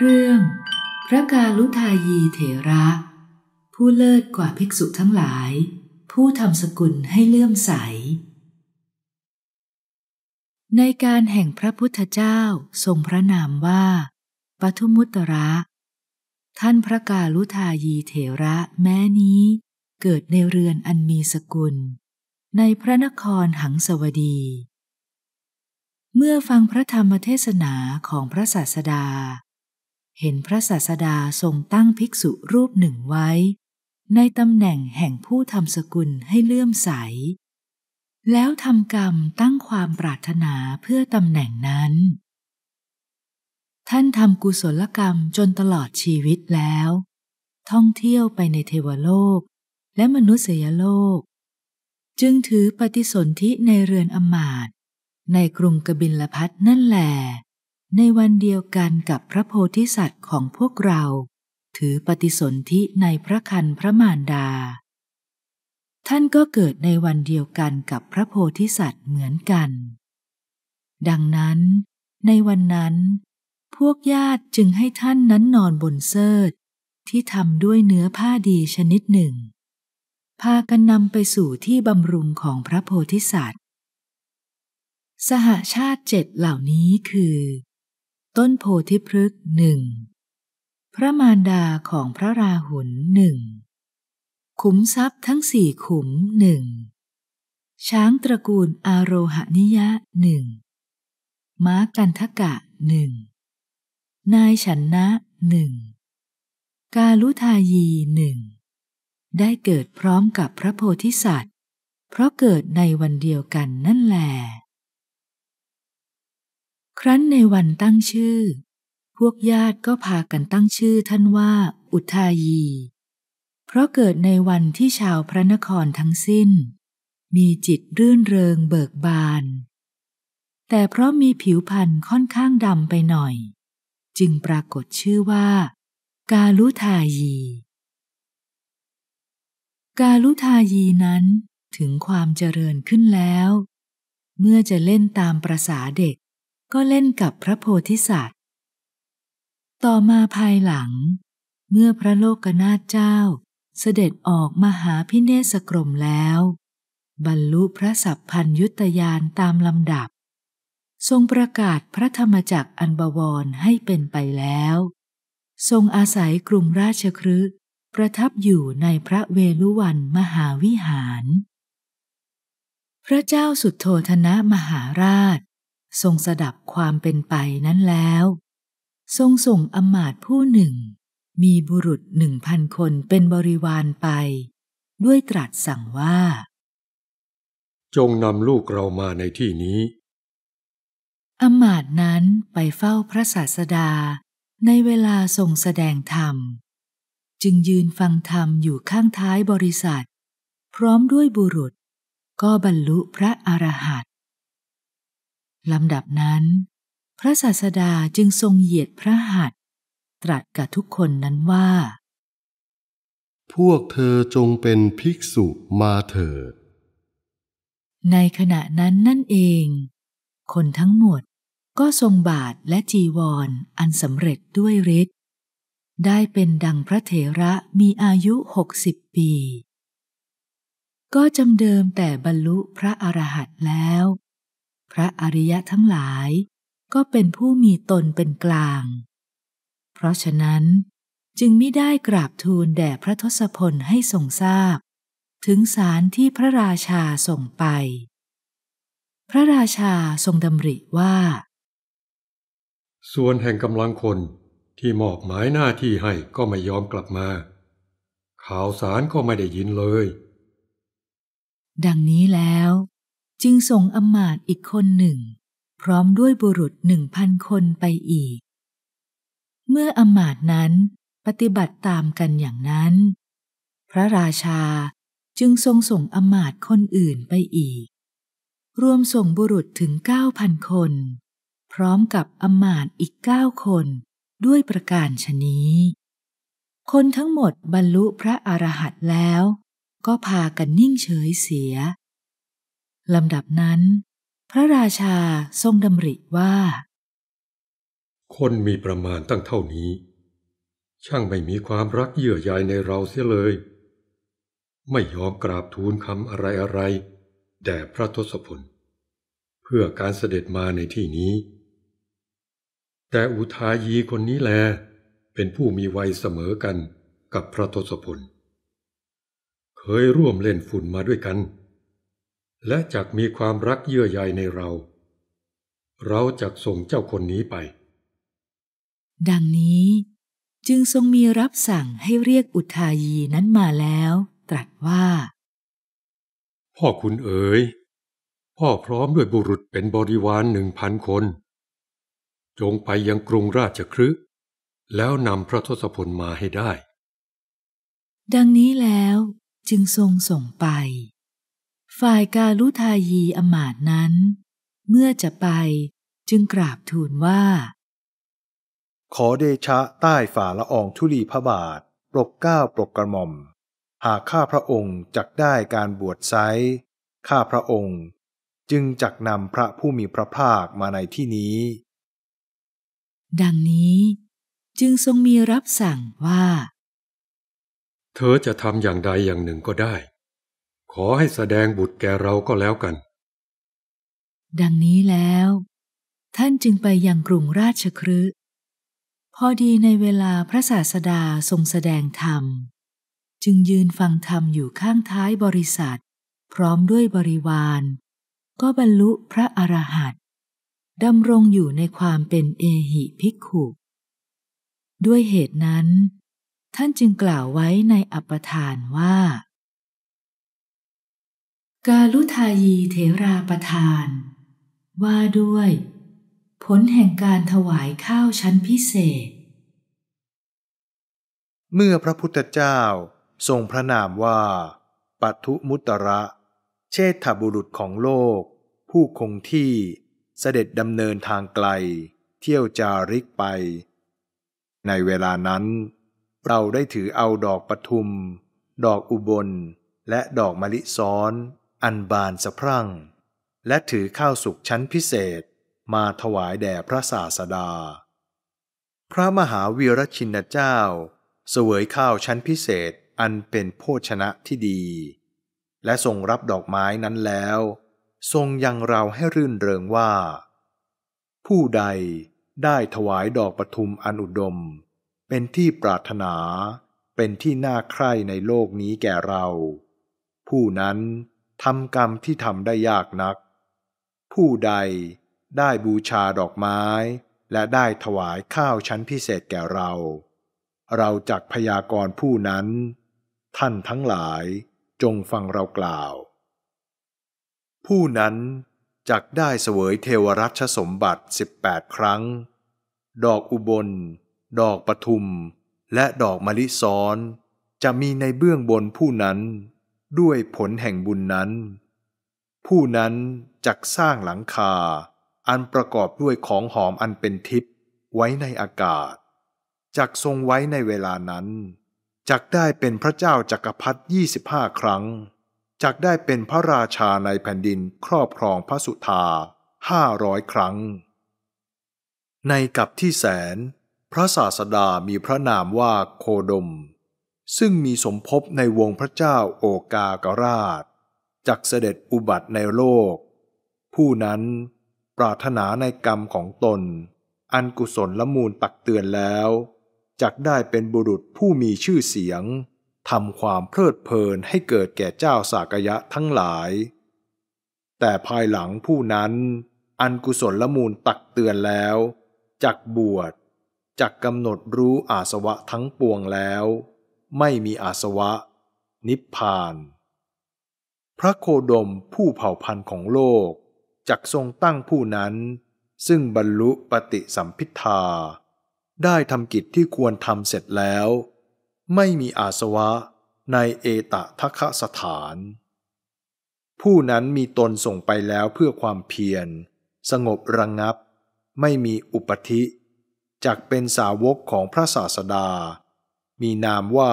เรื่องพระกาลุทายีเถระ ผู้เลิศกว่าภิกษุทั้งหลาย ผู้ทำสกุลให้เลื่อมใส ในการแห่งพระพุทธเจ้าทรงพระนามว่าปทุมุตระ ท่านพระกาลุทายีเถระแม้นี้ เกิดในเรือนอันมีสกุล ในพระนครหังสวดี เมื่อฟังพระธรรมเทศนาของพระศาสดาเห็นพระศาสดาทรงตั้งภิกษุรูปหนึ่งไว้ ในตำแหน่งแห่งผู้ทำสกุลให้เลื่อมใส แล้วทำกรรมตั้งความปรารถนาเพื่อตำแหน่งนั้น ท่านทำกุศลกรรมจนตลอดชีวิตแล้ว ท่องเที่ยวไปในเทวโลกและมนุษยโลก จึงถือปฏิสนธิในเรือนอมาตในกรุงกบิลพัทนั่นแหละในวันเดียวกันกับพระโพธิสัตว์ของพวกเราถือปฏิสนธิในพระคันพระมารดา ท่านก็เกิดในวันเดียวกันกับพระโพธิสัตว์เหมือนกัน ดังนั้น ในวันนั้น พวกญาติจึงให้ท่านนั้นนอนบนเสิร์ที่ทำด้วยเนื้อผ้าดีชนิดหนึ่งพากันนำไปสู่ที่บำรุงของพระโพธิสัตว์ สหชาติเจ็ดเหล่านี้คือต้นโพธิพฤกษ์หนึ่ง พระมารดาของพระราหุลหนึ่ง ขุมทรัพย์ทั้งสี่ขุมหนึ่ง ช้างตระกูลอาโรหนิยะหนึ่ง ม้ากันทกะหนึ่ง นายฉันนะหนึ่ง กาลุทายีหนึ่ง ได้เกิดพร้อมกับพระโพธิสัตว์ เพราะเกิดในวันเดียวกันนั่นแหละครั้นในวันตั้งชื่อ พวกญาติก็พากันตั้งชื่อท่านว่าอุทายี เพราะเกิดในวันที่ชาวพระนครทั้งสิ้นมีจิตรื่นเริงเบิกบาน แต่เพราะมีผิวพรรณค่อนข้างดำไปหน่อย จึงปรากฏชื่อว่า กาลุทายี กาลุทายีนั้นถึงความเจริญขึ้นแล้ว เมื่อจะเล่นตามประษาเด็กก็เล่นกับพระโพธิสัตว์ ต่อมาภายหลัง เมื่อพระโลกนาถเจ้า เสด็จออกมาหาพิเนศกรมแล้ว บรรลุพระสัพพัญยุตยานตามลำดับ ทรงประกาศพระธรรมจักอันบวรให้เป็นไปแล้ว ทรงอาศัยกรุงราชครึประทับอยู่ในพระเวลุวันมหาวิหาร พระเจ้าสุดโททนะมหาราชทรงสดับความเป็นไปนั้นแล้ว ทรงส่งอมาตผู้หนึ่ง มีบุรุษหนึ่งพันคนเป็นบริวารไป ด้วยตรัสสั่งว่า จงนำลูกเรามาในที่นี้อมาตนั้นไปเฝ้าพระศาสดาในเวลาทรงแสดงธรรม จึงยืนฟังธรรมอยู่ข้างท้ายบริษัท พร้อมด้วยบุรุษ ก็บรรลุพระอรหันลำดับนั้น พระศาสดาจึงทรงเหยียดพระหัตตรัสกับทุกคนนั้นว่า พวกเธอจงเป็นภิกษุมาเถิดในขณะนั้นนั่นเอง คนทั้งหมดก็ทรงบาทและจีวรออันสำเร็จด้วยฤทธิ์ได้เป็นดังพระเถระมีอายุหกสิบปี ก็จำเดิมแต่บรรลุพระอรหันต์แล้วระอริยะทั้งหลายก็เป็นผู้มีตนเป็นกลาง เพราะฉะนั้นจึงไม่ได้กราบทูลแด่พระทศพลให้ทรงทราบ ถึงสารที่พระราชาส่งไป พระราชาทรงดำริว่า ส่วนแห่งกำลังคนที่มอบหมายหน้าที่ให้ก็ไม่ยอมกลับมา ข่าวสารก็ไม่ได้ยินเลย ดังนี้แล้วจึงส่งอมาตอีกคนหนึ่ง พร้อมด้วยบุรุษหนึ่งพันคนไปอีก เมื่ออมาตนั้นปฏิบัติตามกันอย่างนั้น พระราชาจึงทรงส่งอมาตคนอื่นไปอีก รวมส่งบุรุษถึงเก้าพันคน พร้อมกับอมาตอีกเก้าคนด้วยประการชนี้ คนทั้งหมดบรรลุพระอรหันต์แล้ว ก็พากันนิ่งเฉยเสียลำดับนั้น พระราชาทรงดำริว่า คนมีประมาณตั้งเท่านี้ ช่างไม่มีความรักเยื่อใยในเราเสียเลย ไม่ยอมกราบทูลคำอะไรอะไร แด่พระทศพล เพื่อการเสด็จมาในที่นี้ แต่อุทายีคนนี้แล เป็นผู้มีวัยเสมอกันกับพระทศพล เคยร่วมเล่นฝุ่นมาด้วยกันและจักมีความรักเยื่อใยในเรา เราจักส่งเจ้าคนนี้ไป ดังนี้จึงทรงมีรับสั่งให้เรียกอุทายีนั้นมาแล้ว ตรัสว่า พ่อคุณเอ๋ยพ่อพร้อมด้วยบุรุษเป็นบริวารหนึ่งพันคน จงไปยังกรุงราชครึแล้วนำพระทศพลมาให้ได้ ดังนี้แล้วจึงทรงส่งไปฝ่ายกาลุทายีอมาตนั้น เมื่อจะไปจึงกราบทูลว่า ขอเดชะใต้ฝ่าละอองธุลีพระบาทปรกเก้าปรกกระหม่อม หากข้าพระองค์จักได้การบวชไซข้าพระองค์จึงจักนำพระผู้มีพระภาคมาในที่นี้ ดังนี้จึงทรงมีรับสั่งว่า เธอจะทำอย่างใดอย่างหนึ่งก็ได้ขอให้แสดงบุตรแก่เราก็แล้วกัน ดังนี้แล้ว ท่านจึงไปยังกรุงราชครืพอดีในเวลาพระศาสดาทรงแสดงธรรม จึงยืนฟังธรรมอยู่ข้างท้ายบริษัท พร้อมด้วยบริวาร ก็บรรลุพระอรหันต์ดำรงอยู่ในความเป็นเอหิภิกขุ ด้วยเหตุนั้น ท่านจึงกล่าวไว้ในอัปทานว่ากาลุทายีเถราประทาน ว่าด้วยผลแห่งการถวายข้าวชั้นพิเศษ เมื่อพระพุทธเจ้าทรงพระนามว่าปัทุมุตระเชษฐบุรุษของโลก ผู้คงที่เสด็จดำเนินทางไกลเที่ยวจาริกไป ในเวลานั้นเราได้ถือเอาดอกปทุม ดอกอุบลและดอกมะลิซ้อนอันบานสะพรั่ง และถือข้าวสุกชั้นพิเศษมาถวายแด่พระศาสดา พระมหาวีรชินเจ้า เสวยข้าวชั้นพิเศษอันเป็นโภชนะที่ดี และทรงรับดอกไม้นั้นแล้ว ทรงยังเราให้รื่นเริงว่า ผู้ใดได้ถวายดอกปทุมอันอุดม เป็นที่ปรารถนาเป็นที่น่าใคร่ในโลกนี้แก่เรา ผู้นั้นทำกรรมที่ทำได้ยากนัก ผู้ใดได้บูชาดอกไม้ และได้ถวายข้าวชั้นพิเศษแก่เรา เราจักพยากรผู้นั้น ท่านทั้งหลายจงฟังเรากล่าว ผู้นั้น จักได้เสวยเทวรัชสมบัติ 18 ครั้ง ดอกอุบล ดอกปทุมและดอกมะลิซ้อน จะมีในเบื้องบนผู้นั้นด้วยผลแห่งบุญนั้น ผู้นั้นจักสร้างหลังคา อันประกอบด้วยของหอมอันเป็นทิพย์ไว้ในอากาศ จักทรงไว้ในเวลานั้นจักได้เป็นพระเจ้าจักรพรรดิ้าครั้ง จักได้เป็นพระราชาในแผ่นดินครอบครองพระสุธาห้าร้อยครั้ง ในกับที่แสน พระศาสดามีพระนามว่าโคดมซึ่งมีสมภพในวงพระเจ้าโอกากราชจากเสด็จอุบัติในโลก ผู้นั้นปรารถนาในกรรมของตนอันกุศลละมูลตักเตือนแล้ว จักได้เป็นบุรุษผู้มีชื่อเสียงทำความเพลิดเพลินให้เกิดแก่เจ้าสากยะทั้งหลาย แต่ภายหลังผู้นั้น อันกุศลละมูลตักเตือนแล้ว จักบวชจักกำหนดรู้อาสวะทั้งปวงแล้วไม่มีอาสวะ นิพพาน พระโคดมผู้เผ่าพันธุ์ของโลกจักทรงตั้งผู้นั้น ซึ่งบรรลุปฏิสัมพิทาได้ทำกิจที่ควรทำเสร็จแล้ว ไม่มีอาสวะในเอตทะคสถาน ผู้นั้นมีตนส่งไปแล้วเพื่อความเพียร สงบระงงับ ไม่มีอุปธิจักเป็นสาวกของพระศาสดามีนามว่า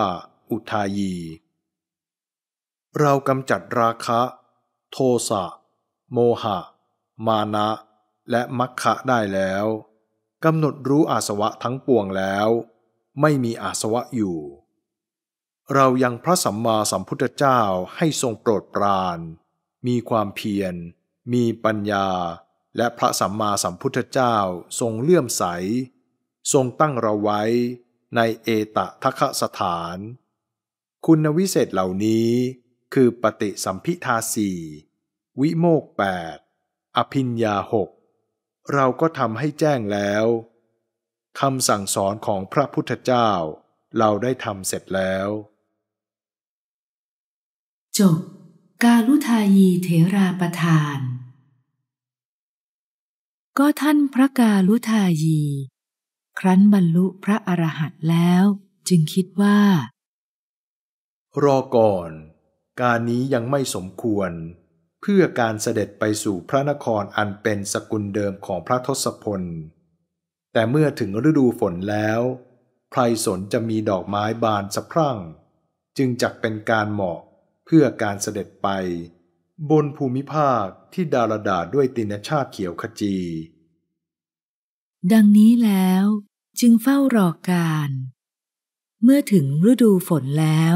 อุทายี เรากำจัดราคะ โทสะโมหะ มานะและมัคคะได้แล้วกำหนดรู้อาสวะทั้งปวงแล้ว ไม่มีอาสวะอยู่ เรายังพระสัมมาสัมพุทธเจ้าให้ทรงโปรดปราน มีความเพียร มีปัญญาและพระสัมมาสัมพุทธเจ้าทรงเลื่อมใส ทรงตั้งเราไว้ในเอตทะคสถาน คุณวิเศษเหล่านี้คือปฏิสัมพิทาสี่วิโมกแปดอภินยาหก เราก็ทำให้แจ้งแล้วคำสั่งสอนของพระพุทธเจ้าเราได้ทำเสร็จแล้วจบกาลุทายีเถราประทาน ก็ท่านพระกาลุทายีครั้นบรรลุพระอรหันต์แล้วจึงคิดว่า รอก่อน การนี้ยังไม่สมควร เพื่อการเสด็จไปสู่พระนครอันเป็นสกุลเดิมของพระทศพล แต่เมื่อถึงฤดูฝนแล้วใครสนจะมีดอกไม้บานสะพรั่ง จึงจักเป็นการเหมาะเพื่อการเสด็จไป บนภูมิภาคที่ดารดาด้วยตินชาติเขียวขจีดังนี้แล้วจึงเฝ้ารอการ เมื่อถึงฤดูฝนแล้ว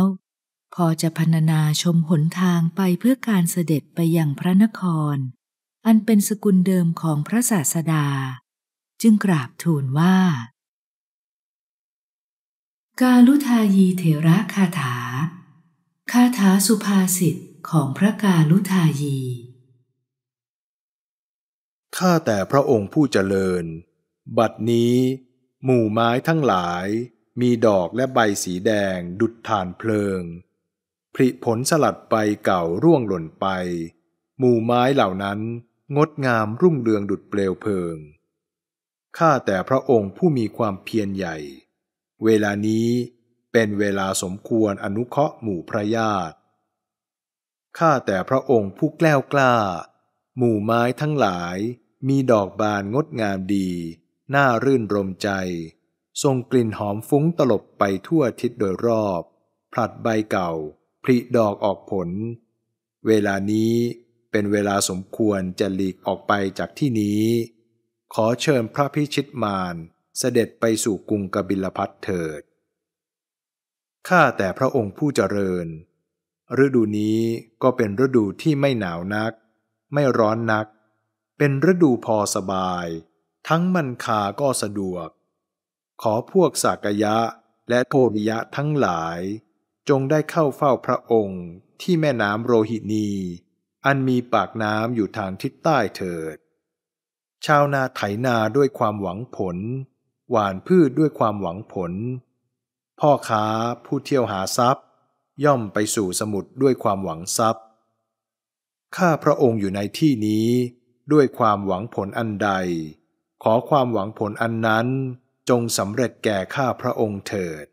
พอจะพรรณนาชมหนทางไปเพื่อการเสด็จไปยังพระนคร อันเป็นสกุลเดิมของพระศาสดา จึงกราบทูลว่า กาลุทายีเถระคาถา คาถาสุภาษิตของพระกาลุทายีข้าแต่พระองค์ผู้เจริญบัดนี้ หมู่ไม้ทั้งหลาย มีดอกและใบสีแดงดุดฐานเพลิงผลิผลสลัดไปเก่าร่วงหล่นไป หมู่ไม้เหล่านั้นงดงามรุ่งเรืองดุดเปลวเพลิงข้าแต่พระองค์ผู้มีความเพียรใหญ่ เวลานี้เป็นเวลาสมควรอนุเคราะห์หมู่พระญาติข้าแต่พระองค์ผู้แกล้วกล้า หมู่ไม้ทั้งหลาย มีดอกบานงดงามดีน่ารื่นรมใจส่งกลิ่นหอมฟุ้งตลบไปทั่วทิศโดยรอบผลัดใบเก่าผลิดอกออกผล เวลานี้เป็นเวลาสมควรจะหลีกออกไปจากที่นี้ ขอเชิญพระพิชิตมาร เสด็จไปสู่กรุงกบิลพัทเถิดข้าแต่พระองค์ผู้เจริญ ฤดูนี้ก็เป็นฤดูที่ไม่หนาวนัก ไม่ร้อนนัก เป็นฤดูพอสบายทั้งมันคาก็สะดวก ขอพวกสากยะและโพธิยะทั้งหลายจงได้เข้าเฝ้าพระองค์ที่แม่น้ำโรหินีอันมีปากน้ำอยู่ทางทิศใต้เถิด ชาวนาไถนาด้วยความหวังผล หวานพืชด้วยความหวังผล พ่อค้าผู้เที่ยวหาทรัพย์ย่อมไปสู่สมุทรด้วยความหวังทรัพย์ ข้าพระองค์อยู่ในที่นี้ด้วยความหวังผลอันใดขอความหวังผลอันนั้นจงสำเร็จแก่ข้าพระองค์เถิด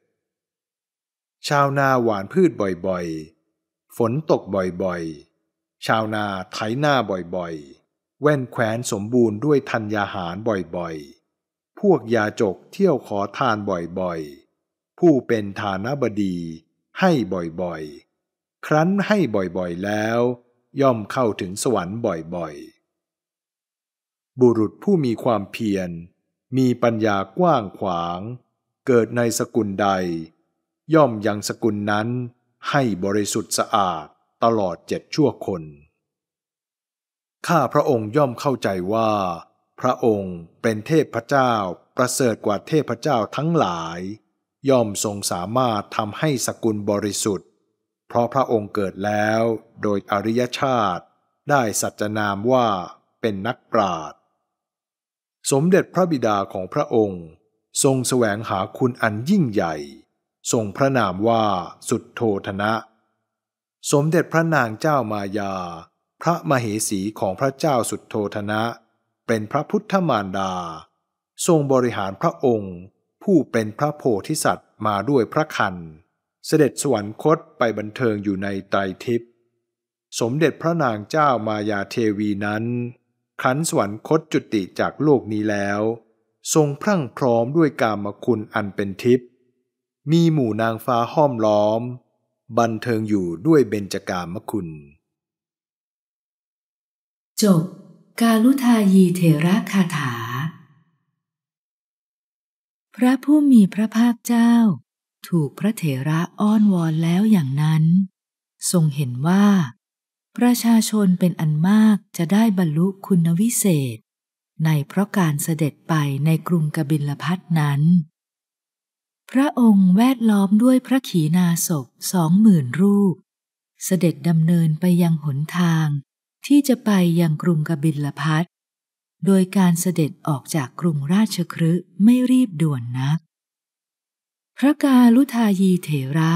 ชาวนาหวานพืชบ่อยๆ ฝนตกบ่อยๆ ชาวนาไถนาบ่อยๆ แว่นแขวนสมบูรณ์ด้วยธัญญาหารบ่อยๆ พวกยาจกเที่ยวขอทานบ่อยๆ ผู้เป็นฐานบดีให้บ่อยๆ ครั้นให้บ่อยๆแล้ว ย่อมเข้าถึงสวรรค์บ่อยๆบุรุษผู้มีความเพียรมีปัญญากว้างขวางเกิดในสกุลใด ย่อมยังสกุลนั้นให้บริสุทธิ์สะอาดตลอดเจ็ดชั่วคน ข้าพระองค์ย่อมเข้าใจว่า พระองค์เป็นเทพเจ้าประเสริฐกว่าเทพเจ้าทั้งหลาย ย่อมทรงสามารถทำให้สกุลบริสุทธิ์ เพราะพระองค์เกิดแล้วโดยอริยชาติได้สัจนามว่าเป็นนักปราชญสมเด็จพระบิดาของพระองค์ทรงแสวงหาคุณอันยิ่งใหญ่ ทรงพระนามว่าสุดโททนะ สมเด็จพระนางเจ้ามายา พระมเหสีของพระเจ้าสุดโททนะ เป็นพระพุทธมารดา ทรงบริหารพระองค์ ผู้เป็นพระโพธิสัตว์มาด้วยพระคันเสด็จสวรรคตไปบันเทิงอยู่ในไตรทิพย์สมเด็จพระนางเจ้ามายาเทวีนั้นขันสวรรคตจุติจากโลกนี้แล้ว ทรงพรั่งพร้อมด้วยกามคุณอันเป็นทิพย์มีหมู่นางฟ้าห้อมล้อม บันเทิงอยู่ด้วยเบญจกามคุณ จบกาลุทายีเถระคาถา พระผู้มีพระภาคเจ้า ถูกพระเถระอ้อนวอนแล้วอย่างนั้น ทรงเห็นว่าประชาชนเป็นอันมากจะได้บรรลุคุณวิเศษ ในเพราะการเสด็จไปในกรุงกบิลพัทนั้น พระองค์แวดล้อมด้วยพระขีนาศพสองหมื่นรูป เสด็จดำเนินไปยังหนทาง ที่จะไปยังกรุงกบิลพัทโดยการเสด็จออกจากกรุงราชครืไม่รีบด่วนนัก พระกาลุทายีเถระ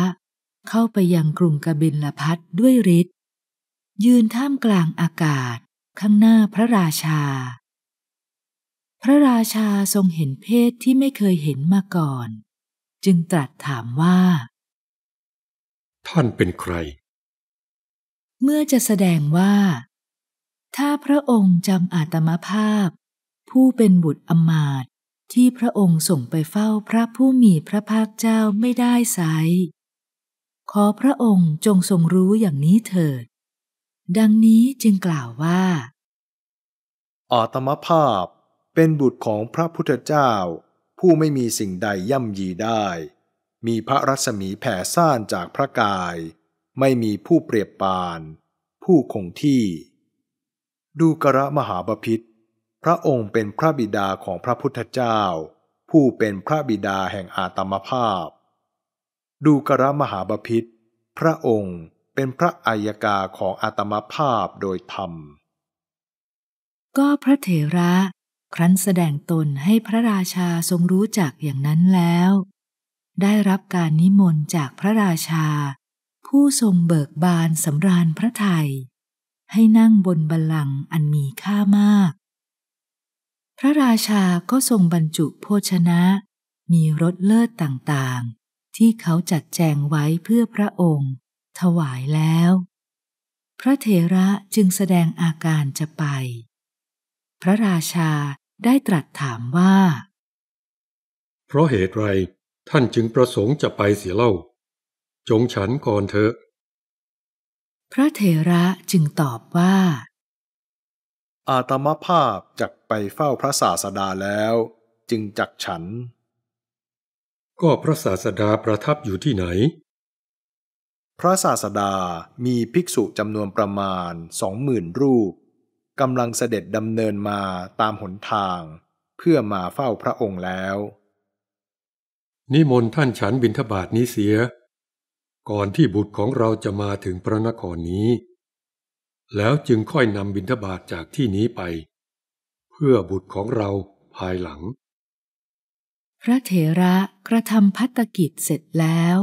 เข้าไปยังกรุงกบิลพัทด้วยฤทธิยืนท่ามกลางอากาศข้างหน้าพระราชา พระราชาทรงเห็นเพศที่ไม่เคยเห็นมาก่อน จึงตรัสถามว่า ท่านเป็นใคร เมื่อจะแสดงว่า ถ้าพระองค์จำอาตมภาพ ผู้เป็นบุตรอมาตที่พระองค์ส่งไปเฝ้าพระผู้มีพระภาคเจ้าไม่ได้ไซขอพระองค์จงทรงรู้อย่างนี้เถิดดังนี้จึงกล่าวว่าอาตมภาพเป็นบุตรของพระพุทธเจ้า ผู้ไม่มีสิ่งใดย่ำยีได้ มีพระรัศมีแผ่ซ่านจากพระกาย ไม่มีผู้เปรียบปาน ผู้คงที่ ดูกระมหาบพิษพระองค์เป็นพระบิดาของพระพุทธเจ้า ผู้เป็นพระบิดาแห่งอาตมภาพ ดูกระมหาบพิษพระองค์เป็นพระอัยกาของอาตมาภาพโดยธรรม ก็พระเถระครั้นแสดงตนให้พระราชาทรงรู้จักอย่างนั้นแล้ว ได้รับการนิมนต์จากพระราชา ผู้ทรงเบิกบานสำราญพระไทย ให้นั่งบนบัลลังก์อันมีค่ามาก พระราชาก็ทรงบรรจุโภชนะ มีรถเลิศต่างๆ ที่เขาจัดแจงไว้เพื่อพระองค์ถวายแล้ว พระเถระจึงแสดงอาการจะไป พระราชาได้ตรัสถามว่า เพราะเหตุไรท่านจึงประสงค์จะไปเสียเล่า จงฉันก่อนเถอะ พระเถระจึงตอบว่า อาตมาภาพจักไปเฝ้าพระศาสดาแล้ว จึงจักฉัน ก็พระศาสดาประทับอยู่ที่ไหนพระศาสดามีภิกษุจำนวนประมาณสองหมื่นรูปกำลังเสด็จดำเนินมาตามหนทางเพื่อมาเฝ้าพระองค์แล้ว นิมนต์ท่านฉันบินทบาทนี้เสีย ก่อนที่บุตรของเราจะมาถึงพระนครนี้ แล้วจึงค่อยนำบินทบาทจากที่นี้ไป เพื่อบุตรของเราภายหลัง พระเถระกระทำพัตกิจเสร็จแล้ว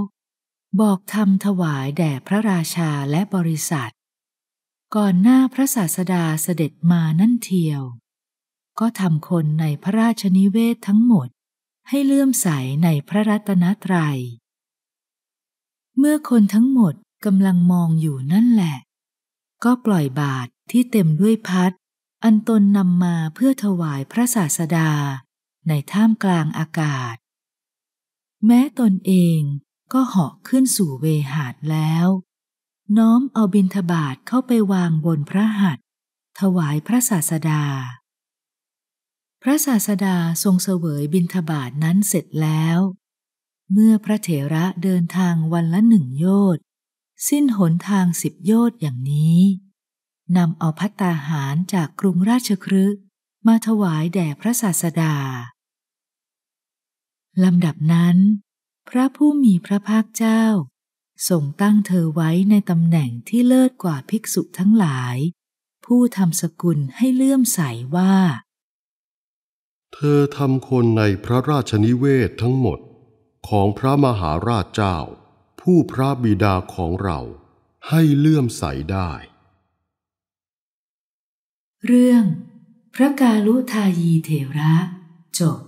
บอกธรรมถวายแด่พระราชาและบริษัทก่อนหน้าพระศาสดาเสด็จมานั่นเทียว ก็ทำคนในพระราชนิเวศทั้งหมดให้เลื่อมใสในพระรัตนตรยัย เมื่อคนทั้งหมดกำลังมองอยู่นั่นแหละ ก็ปล่อยบาท ที่เต็มด้วยพัดอันตนนำมาเพื่อถวายพระศาสดา ในท่ามกลางอากาศ แม้ตนเองก็เหาะขึ้นสู่เวหาดแล้ว น้อมเอาบินทบาทเข้าไปวางบนพระหัตถ์ถวายพระศาสดา พระศาสดาทรงเสวยบินทบาทนั้นเสร็จแล้ว เมื่อพระเถระเดินทางวันละหนึ่งโยชน์สิ้นหนทางสิบโยชน์อย่างนี้นำเอาพัตตาหารจากกรุงราชครึมาถวายแด่พระศาสดาลำดับนั้นพระผู้มีพระภาคเจ้าทรงตั้งเธอไว้ในตำแหน่งที่เลิศกว่าภิกษุทั้งหลาย ผู้ทำสกุลให้เลื่อมใสว่า เธอทำคนในพระราชนิเวศทั้งหมด ของพระมหาราชเจ้า ผู้พระบิดาของเราให้เลื่อมใสได้ เรื่องพระกาลุทายีเถระจบ